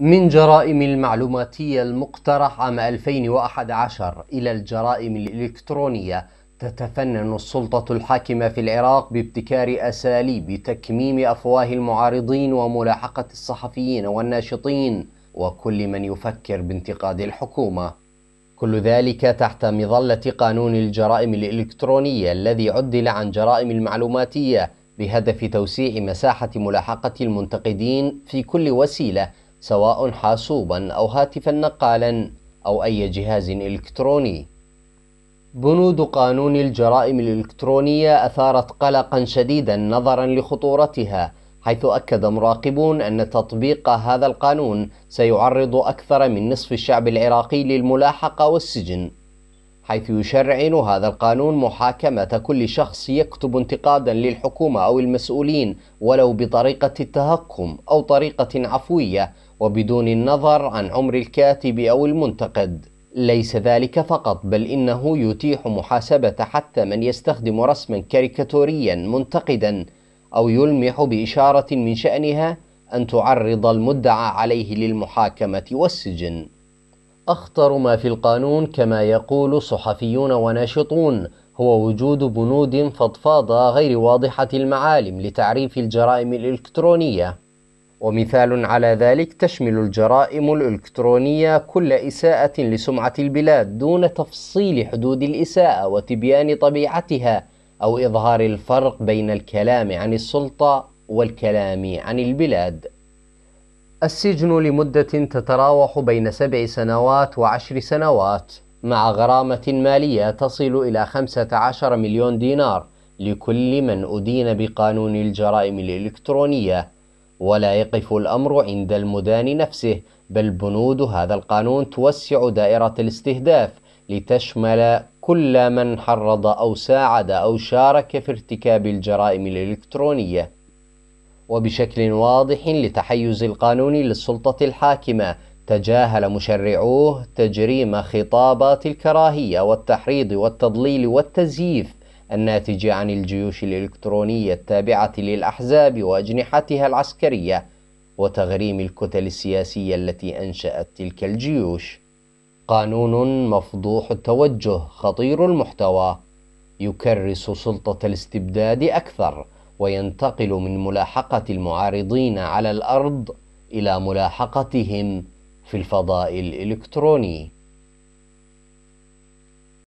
من جرائم المعلوماتية المقترح عام 2011 إلى الجرائم الإلكترونية تتفنن السلطة الحاكمة في العراق بابتكار أساليب تكميم أفواه المعارضين وملاحقة الصحفيين والناشطين وكل من يفكر بانتقاد الحكومة كل ذلك تحت مظلة قانون الجرائم الإلكترونية الذي عدل عن جرائم المعلوماتية بهدف توسيع مساحة ملاحقة المنتقدين في كل وسيلة سواء حاسوبا أو هاتفا نقالا أو أي جهاز إلكتروني بنود قانون الجرائم الإلكترونية أثارت قلقا شديدا نظرا لخطورتها حيث أكد مراقبون أن تطبيق هذا القانون سيعرض أكثر من نصف الشعب العراقي للملاحقة والسجن حيث يشرعن هذا القانون محاكمة كل شخص يكتب انتقادا للحكومة أو المسؤولين ولو بطريقة التهكم أو طريقة عفوية وبدون النظر عن عمر الكاتب أو المنتقد ليس ذلك فقط بل إنه يتيح محاسبة حتى من يستخدم رسما كاريكاتوريا منتقدا أو يلمح بإشارة من شأنها أن تعرض المدعى عليه للمحاكمة والسجن أخطر ما في القانون كما يقول صحفيون وناشطون هو وجود بنود فضفاضة غير واضحة المعالم لتعريف الجرائم الإلكترونية ومثال على ذلك تشمل الجرائم الإلكترونية كل إساءة لسمعة البلاد دون تفصيل حدود الإساءة وتبيان طبيعتها أو إظهار الفرق بين الكلام عن السلطة والكلام عن البلاد السجن لمدة تتراوح بين سبع سنوات وعشر سنوات مع غرامة مالية تصل إلى 15 مليون دينار لكل من أدين بقانون الجرائم الإلكترونية ولا يقف الأمر عند المدان نفسه بل بنود هذا القانون توسع دائرة الاستهداف لتشمل كل من حرض أو ساعد أو شارك في ارتكاب الجرائم الإلكترونية وبشكل واضح لتحيز القانون للسلطة الحاكمة تجاهل مشرعوه تجريم خطابات الكراهية والتحريض والتضليل والتزييف الناتج عن الجيوش الإلكترونية التابعة للأحزاب وأجنحتها العسكرية وتغريم الكتل السياسية التي أنشأت تلك الجيوش قانون مفضوح التوجه خطير المحتوى يكرس سلطة الاستبداد أكثر وينتقل من ملاحقة المعارضين على الأرض إلى ملاحقتهم في الفضاء الإلكتروني